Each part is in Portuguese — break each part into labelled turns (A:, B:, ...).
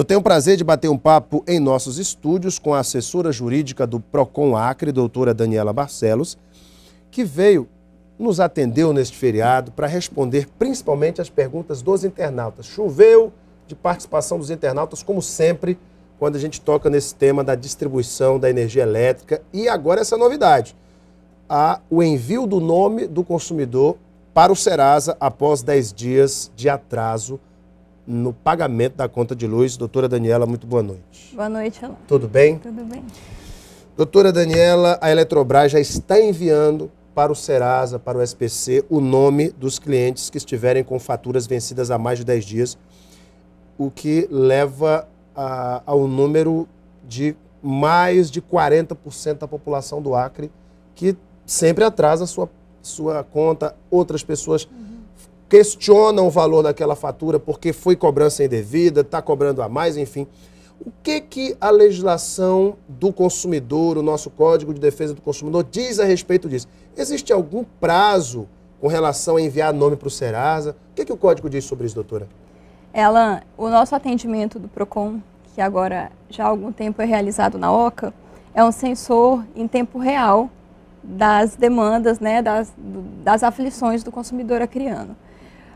A: Eu tenho o prazer de bater um papo em nossos estúdios com a assessora jurídica do PROCON Acre, doutora Daniela Barcelos, que veio, nos atendeu neste feriado para responder principalmente as perguntas dos internautas. Choveu de participação dos internautas, como sempre, quando a gente toca nesse tema da distribuição da energia elétrica. E agora essa novidade, a, o envio do nome do consumidor para o Serasa após 10 dias de atraso no pagamento da conta de luz. Doutora Daniela, muito boa noite.
B: Boa noite, Alan. Tudo bem?
A: Tudo bem. Doutora Daniela, a Eletrobras já está enviando para o Serasa, para o SPC, o nome dos clientes que estiverem com faturas vencidas há mais de 10 dias, o que leva a, ao número de mais de 40% da população do Acre que sempre atrasa sua, sua conta, outras pessoas uhum questionam o valor daquela fatura porque foi cobrança indevida, está cobrando a mais, enfim. O que, que a legislação do consumidor, o nosso Código de Defesa do Consumidor, diz a respeito disso? Existe algum prazo com relação a enviar nome para o Serasa? O que, que o Código diz sobre isso, doutora?
B: Ela, o nosso atendimento do PROCON, que agora já há algum tempo é realizado na OCA, é um sensor em tempo real das demandas, né, das, das aflições do consumidor acriano.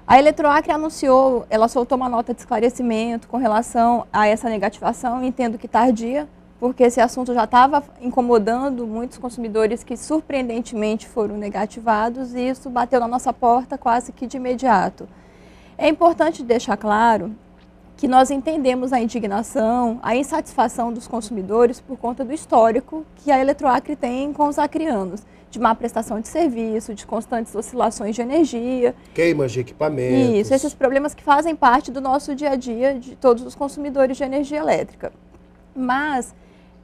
B: A Eletroacre anunciou, ela soltou uma nota de esclarecimento com relação a essa negativação, entendo que tardia, porque esse assunto já estava incomodando muitos consumidores que surpreendentemente foram negativados e isso bateu na nossa porta quase que de imediato. É importante deixar claro que nós entendemos a indignação, a insatisfação dos consumidores por conta do histórico que a Eletroacre tem com os acrianos de má prestação de serviço, de constantes oscilações de energia.
A: Queimas de equipamentos. Isso,
B: esses problemas que fazem parte do nosso dia a dia de todos os consumidores de energia elétrica. Mas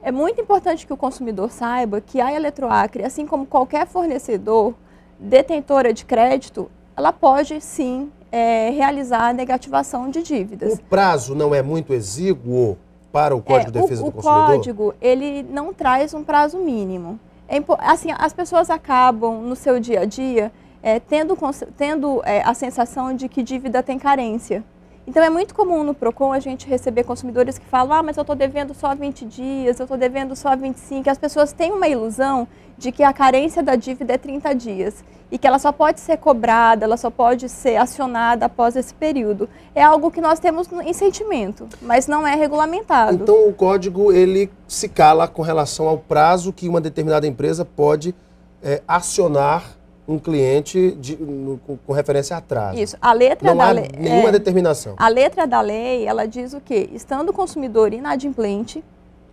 B: é muito importante que o consumidor saiba que a Eletroacre, assim como qualquer fornecedor, detentora de crédito, ela pode sim é, realizar a negativação
A: de dívidas. O prazo não é muito exíguo para o é, Código é, de Defesa o, do o Consumidor? O Código,
B: ele não traz um prazo mínimo. É, assim, as pessoas acabam no seu dia a dia é, tendo, tendo é, a sensação de que dívida tem carência. Então é muito comum no PROCON a gente receber consumidores que falam, ah, mas eu estou devendo só 20 dias, eu estou devendo só 25. As pessoas têm uma ilusão de que a carência da dívida é 30 dias e que ela só pode ser cobrada, ela só pode ser acionada após esse período. É algo que nós temos em sentimento, mas não é regulamentado.
A: Então o código ele se cala com relação ao prazo que uma determinada empresa pode é, acionar um cliente de, no, com, referência a atraso. Isso.
B: A letra não da lei, nenhuma é,
A: determinação. A
B: letra da lei, ela diz o quê? Estando o consumidor inadimplente,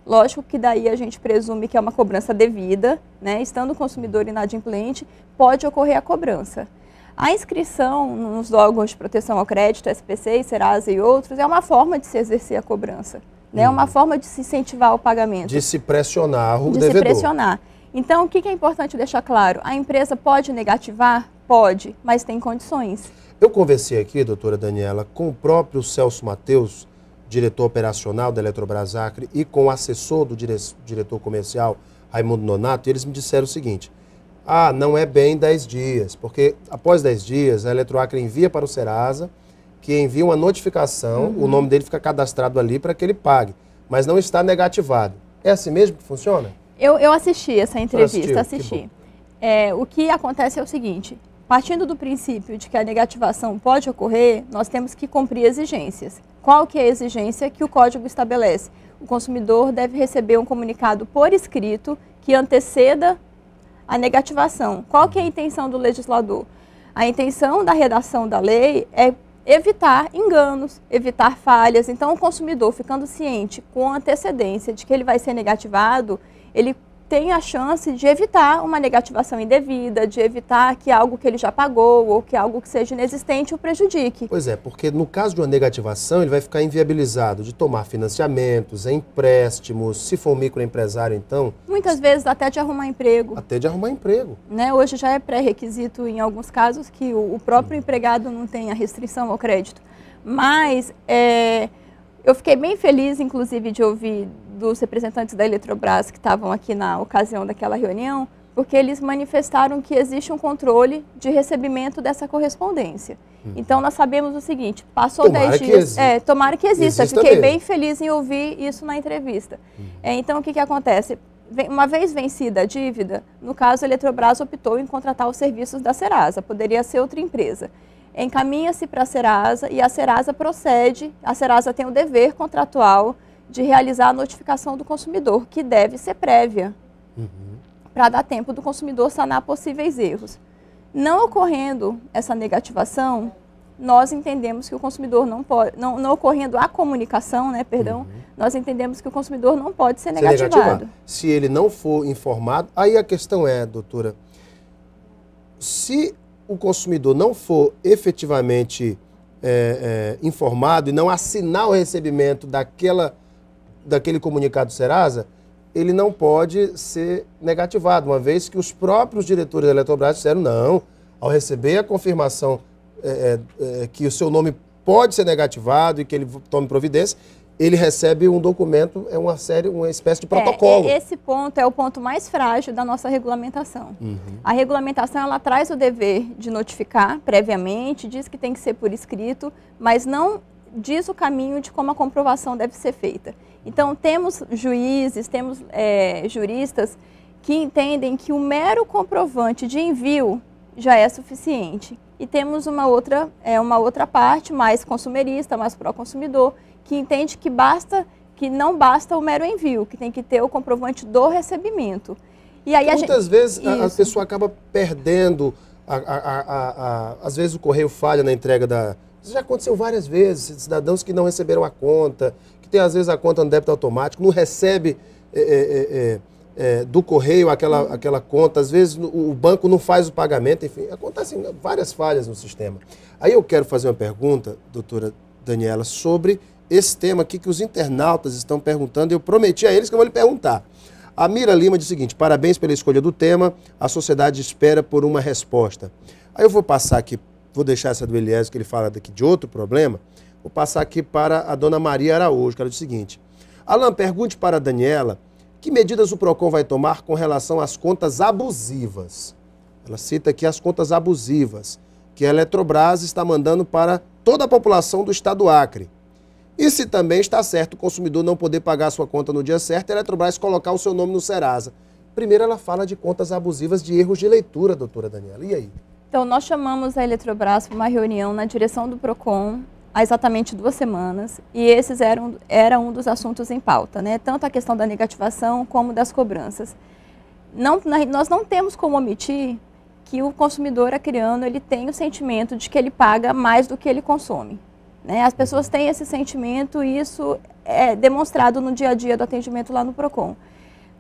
B: lógico que daí a gente presume que é uma cobrança devida, né? Estando o consumidor inadimplente, pode ocorrer a cobrança. A inscrição nos órgãos de proteção ao crédito, SPC, Serasa e outros, é uma forma de se exercer a cobrança. Né? É né? hum. uma uhum. forma de se incentivar o pagamento. De se
A: pressionar o de devedor. De se pressionar.
B: Então, o que é importante deixar claro? A empresa pode negativar? Pode, mas tem condições.
A: Eu conversei aqui, doutora Daniela, com o próprio Celso Mateus, diretor operacional da Eletrobras Acre, e com o assessor do dire... diretor comercial, Raimundo Nonato, e eles me disseram o seguinte: ah, não é bem 10 dias, porque após 10 dias a Eletroacre envia para o Serasa, que envia uma notificação, uhum. o nome dele fica cadastrado ali para que ele pague, mas não está negativado. É assim mesmo que funciona?
B: Eu, eu assisti essa entrevista, assisti. É, o que acontece é o seguinte: partindo do princípio de que a negativação pode ocorrer, nós temos que cumprir exigências. Qual que é a exigência que o código estabelece? O consumidor deve receber um comunicado por escrito que anteceda a negativação. Qual que é a intenção do legislador? A intenção da redação da lei é evitar enganos, evitar falhas. Então, o consumidor ficando ciente com antecedência de que ele vai ser negativado, ele tem a chance de evitar uma negativação indevida, de evitar que algo que ele já pagou ou que algo que seja inexistente o prejudique. Pois é,
A: porque no caso de uma negativação, ele vai ficar inviabilizado de tomar financiamentos, é empréstimos, se for um microempresário, então.
B: Muitas vezes até de arrumar emprego.
A: Até de arrumar emprego.
B: Né? Hoje já é pré-requisito em alguns casos que o próprio hum. empregado não tenha restrição ao crédito. Mas é, eu fiquei bem feliz, inclusive, de ouvir dos representantes da Eletrobras que estavam aqui na ocasião daquela reunião, porque eles manifestaram que existe um controle de recebimento dessa correspondência. Hum. Então nós sabemos o seguinte, passou 10 dias, é, tomara que exista, exista fiquei mesmo. bem feliz em ouvir isso na entrevista. Hum. É, então o que, que acontece? uma vez vencida a dívida, no caso a Eletrobras optou em contratar os serviços da Serasa, poderia ser outra empresa. Encaminha-se para a Serasa e a Serasa procede, a Serasa tem o dever contratual de realizar a notificação do consumidor, que deve ser prévia, uhum. para dar tempo do consumidor sanar possíveis erros. Não ocorrendo essa negativação, nós entendemos que o consumidor não pode, não, não ocorrendo a comunicação, né, perdão, uhum. nós entendemos que o consumidor não pode ser negativado.
A: Se ele não for informado, aí a questão é, doutora, se o consumidor não for efetivamente é, é, informado e não assinar o recebimento daquela daquele comunicado Serasa, ele não pode ser negativado, uma vez que os próprios diretores da Eletrobras disseram não, ao receber a confirmação é, é, é que o seu nome pode ser negativado e que ele tome providência, ele recebe um documento, é uma série, uma espécie de é, protocolo. É, esse
B: ponto é o ponto mais frágil da nossa regulamentação. Uhum. A regulamentação ela traz o dever de notificar previamente, diz que tem que ser por escrito, mas não diz o caminho de como a comprovação deve ser feita. Então, temos juízes, temos é, juristas que entendem que o mero comprovante de envio já é suficiente. E temos uma outra, é, uma outra parte, mais consumerista, mais pró-consumidor, que entende que basta que não basta o mero envio, que tem que ter o comprovante do recebimento. E aí Muitas gente... vezes a,
A: pessoa acaba perdendo, a, a, a, às vezes o correio falha na entrega da, isso já aconteceu várias vezes. Cidadãos que não receberam a conta, que tem às vezes a conta no débito automático, não recebe é, é, é, do correio aquela, aquela conta, às vezes o, banco não faz o pagamento, enfim, acontecem várias falhas no sistema. Aí eu quero fazer uma pergunta, doutora Daniela, sobre esse tema aqui que os internautas estão perguntando, eu prometi a eles que eu vou lhe perguntar. A Mira Lima diz o seguinte: parabéns pela escolha do tema, a sociedade espera por uma resposta. Aí eu vou passar aqui vou deixar essa do Eliezer, que ele fala daqui de outro problema, vou passar aqui para a dona Maria Araújo, que ela diz o seguinte. Alan, pergunte para a Daniela que medidas o PROCON vai tomar com relação às contas abusivas. Ela cita aqui as contas abusivas, que a Eletrobras está mandando para toda a população do estado do Acre. E se também está certo o consumidor não poder pagar sua conta no dia certo, a Eletrobras colocar o seu nome no Serasa. Primeiro ela fala de contas abusivas de erros de leitura, doutora Daniela. E aí?
B: Então, nós chamamos a Eletrobras para uma reunião na direção do PROCON há exatamente duas semanas e esses eram, era um dos assuntos em pauta, né? tanto a questão da negativação como das cobranças. Não, nós não temos como omitir que o consumidor acriano ele tem o sentimento de que ele paga mais do que ele consome. Né? As pessoas têm esse sentimento e isso é demonstrado no dia a dia do atendimento lá no PROCON.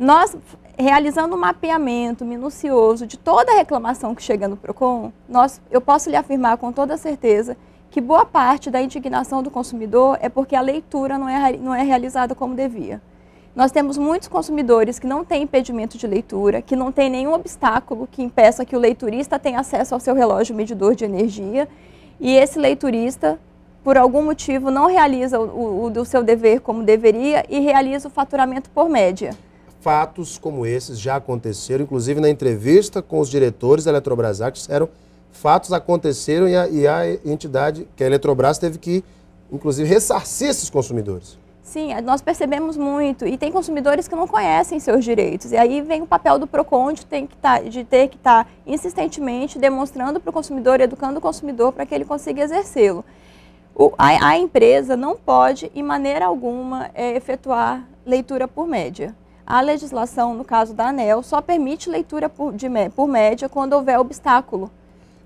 B: Nós realizando um mapeamento minucioso de toda a reclamação que chega no Procon, nós, eu posso lhe afirmar com toda certeza que boa parte da indignação do consumidor é porque a leitura não é, não é realizada como devia. Nós temos muitos consumidores que não têm impedimento de leitura, que não tem nenhum obstáculo que impeça que o leiturista tenha acesso ao seu relógio medidor de energia, e esse leiturista, por algum motivo, não realiza o, o, do seu dever como deveria e realiza o faturamento por média
A: fatos como esses já aconteceram, inclusive na entrevista com os diretores da Eletrobras que disseram fatos aconteceram e a, e a entidade, que é a Eletrobras, teve que, inclusive, ressarcir esses consumidores.
B: Sim, nós percebemos muito. E tem consumidores que não conhecem seus direitos. E aí vem o papel do PROCON de, tem que tá, de ter que estar tá insistentemente demonstrando para o consumidor, educando o consumidor para que ele consiga exercê-lo. A, a, empresa não pode, em maneira alguma, é, efetuar leitura por média. A legislação, no caso da ANEL, só permite leitura por, de, por média quando houver obstáculo.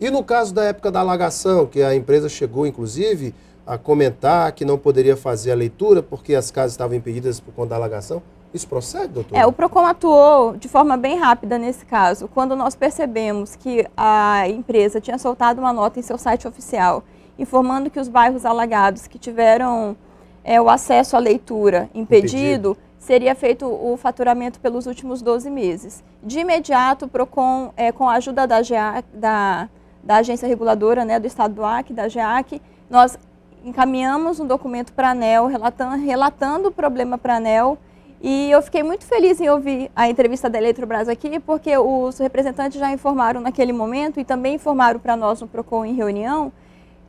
A: E no caso da época da alagação, que a empresa chegou, inclusive, a comentar que não poderia fazer a leitura porque as casas estavam impedidas por conta da alagação? Isso procede, doutor? É, o
B: PROCON atuou de forma bem rápida nesse caso. Quando nós percebemos que a empresa tinha soltado uma nota em seu site oficial informando que os bairros alagados que tiveram é, o acesso à leitura impedido, impedido seria feito o faturamento pelos últimos 12 meses. De imediato, o PROCON, é, com a ajuda da, GEAC, da, da agência reguladora né, do estado do Acre, da GEAC, nós encaminhamos um documento para a ANEL, relatando, relatando o problema para a ANEL, e eu fiquei muito feliz em ouvir a entrevista da Eletrobras aqui, porque os representantes já informaram naquele momento e também informaram para nós no PROCON em reunião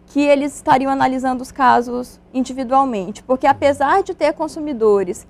B: que eles estariam analisando os casos individualmente, porque apesar de ter consumidores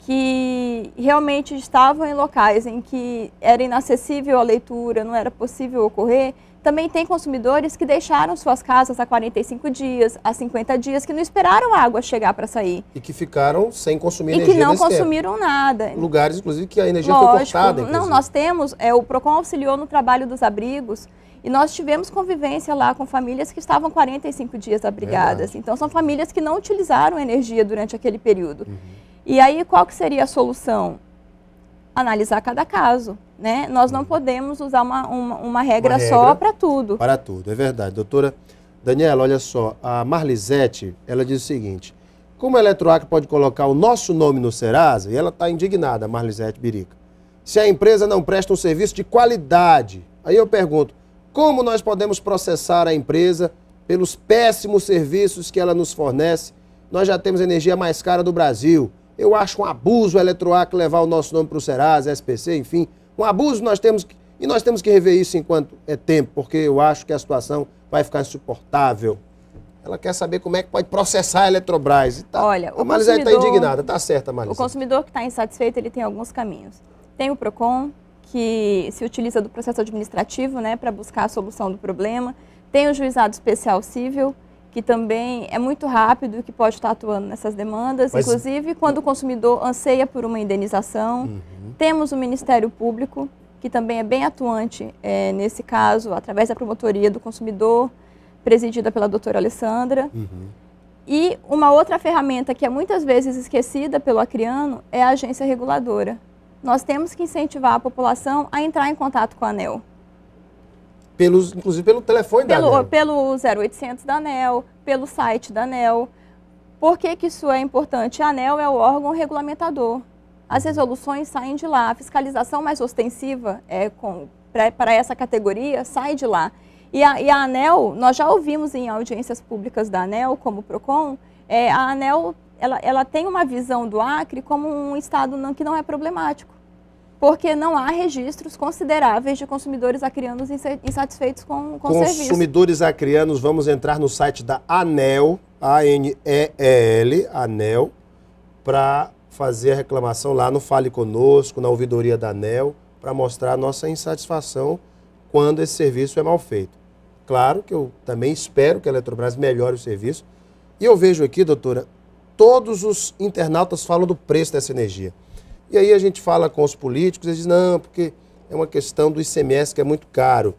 B: que realmente estavam em locais em que era inacessível a leitura, não era possível ocorrer, também tem consumidores que deixaram suas casas há 45 dias, há 50 dias, que não esperaram a água chegar para sair.
A: E que ficaram sem consumir e energia. E que não consumiram tempo. nada. Lugares, inclusive, que a energia Lógico, foi cortada. Inclusive. Não,
B: nós temos, é, o PROCON auxiliou no trabalho dos abrigos e nós tivemos convivência lá com famílias que estavam 45 dias abrigadas. Verdade. Então, são famílias que não utilizaram energia durante aquele período. Uhum. E aí, qual que seria a solução? Analisar cada caso, né? Nós não uhum. podemos usar uma, uma, uma regra, uma regra só para tudo.
A: Para tudo, é verdade. Doutora Daniela, olha só, a Marlisete, ela diz o seguinte, como a Eletroacre pode colocar o nosso nome no Serasa, e ela está indignada, Marlisete Birica, se a empresa não presta um serviço de qualidade. Aí eu pergunto, como nós podemos processar a empresa pelos péssimos serviços que ela nos fornece? Nós já temos a energia mais cara do Brasil. Eu acho um abuso o Eletroac levar o nosso nome para o Serasa, SPC, enfim. Um abuso nós temos que, e nós temos que rever isso enquanto é tempo, porque eu acho que a situação vai ficar insuportável. Ela quer saber como é que pode processar a Eletrobras. Tá,
B: Olha, a Marizé está indignada,
A: está certa, Marisa. O
B: consumidor que está insatisfeito, ele tem alguns caminhos. Tem o PROCON, que se utiliza do processo administrativo né, para buscar a solução do problema. Tem o juizado especial civil, que também é muito rápido e que pode estar atuando nessas demandas, Mas... inclusive quando o consumidor anseia por uma indenização. Uhum. Temos o Ministério Público, que também é bem atuante é, nesse caso, através da Promotoria do Consumidor, presidida pela doutora Alessandra. Uhum. E uma outra ferramenta que é muitas vezes esquecida pelo acriano é a agência reguladora. Nós temos que incentivar a população a entrar em contato com a ANEL
A: pelos, inclusive pelo telefone pelo, da ANEL.
B: Pelo 0800 da ANEL, pelo site da ANEL. Por que, que isso é importante? A ANEL é o órgão regulamentador. As resoluções saem de lá. A fiscalização mais ostensiva é para essa categoria sai de lá. E a, e a, ANEL, nós já ouvimos em audiências públicas da ANEL, como o PROCON, é, a ANEL ela, ela tem uma visão do Acre como um estado não, que não é problemático porque não há registros consideráveis de consumidores acrianos insatisfeitos com, com Consumidores
A: acrianos, vamos entrar no site da ANEL, A-N-E-E-L, ANEL, para fazer a reclamação lá no Fale Conosco, na ouvidoria da ANEL, para mostrar a nossa insatisfação quando esse serviço é mal feito. Claro que eu também espero que a Eletrobras melhore o serviço. E eu vejo aqui, doutora, todos os internautas falam do preço dessa energia. E aí a gente fala com os políticos, eles dizem, não, porque é uma questão do ICMS que é muito caro.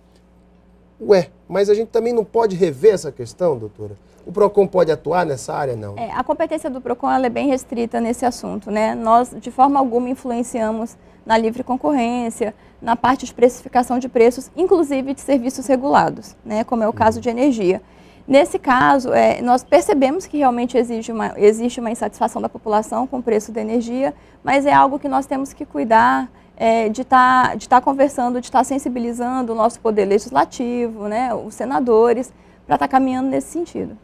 A: Ué, mas a gente também não pode rever essa questão, doutora? O PROCON pode atuar nessa área, não?
B: É, a competência do PROCON é bem restrita nesse assunto, né? Nós, de forma alguma, influenciamos na livre concorrência, na parte de precificação de preços, inclusive de serviços regulados, né? Como é o hum. caso de energia. Nesse caso, é, nós percebemos que realmente existe uma, existe uma insatisfação da população com o preço da energia, mas é algo que nós temos que cuidar é, de tá, estar tá conversando, de estar tá sensibilizando o nosso poder legislativo, né, os senadores, para estar tá caminhando nesse sentido.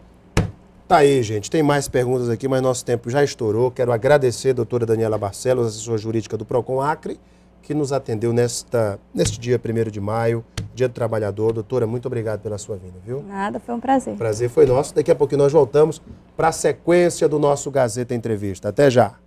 A: Tá aí, gente. Tem mais perguntas aqui, mas nosso tempo já estourou. Quero agradecer a doutora Daniela Barcelos, assessora jurídica do PROCON Acre que nos atendeu nesta, neste dia 1 de maio, Dia do Trabalhador. Doutora, muito obrigado pela sua vinda, viu?
B: Nada, foi um prazer. Prazer foi nosso.
A: Daqui a pouco nós voltamos para a sequência do nosso Gazeta Entrevista. Até já.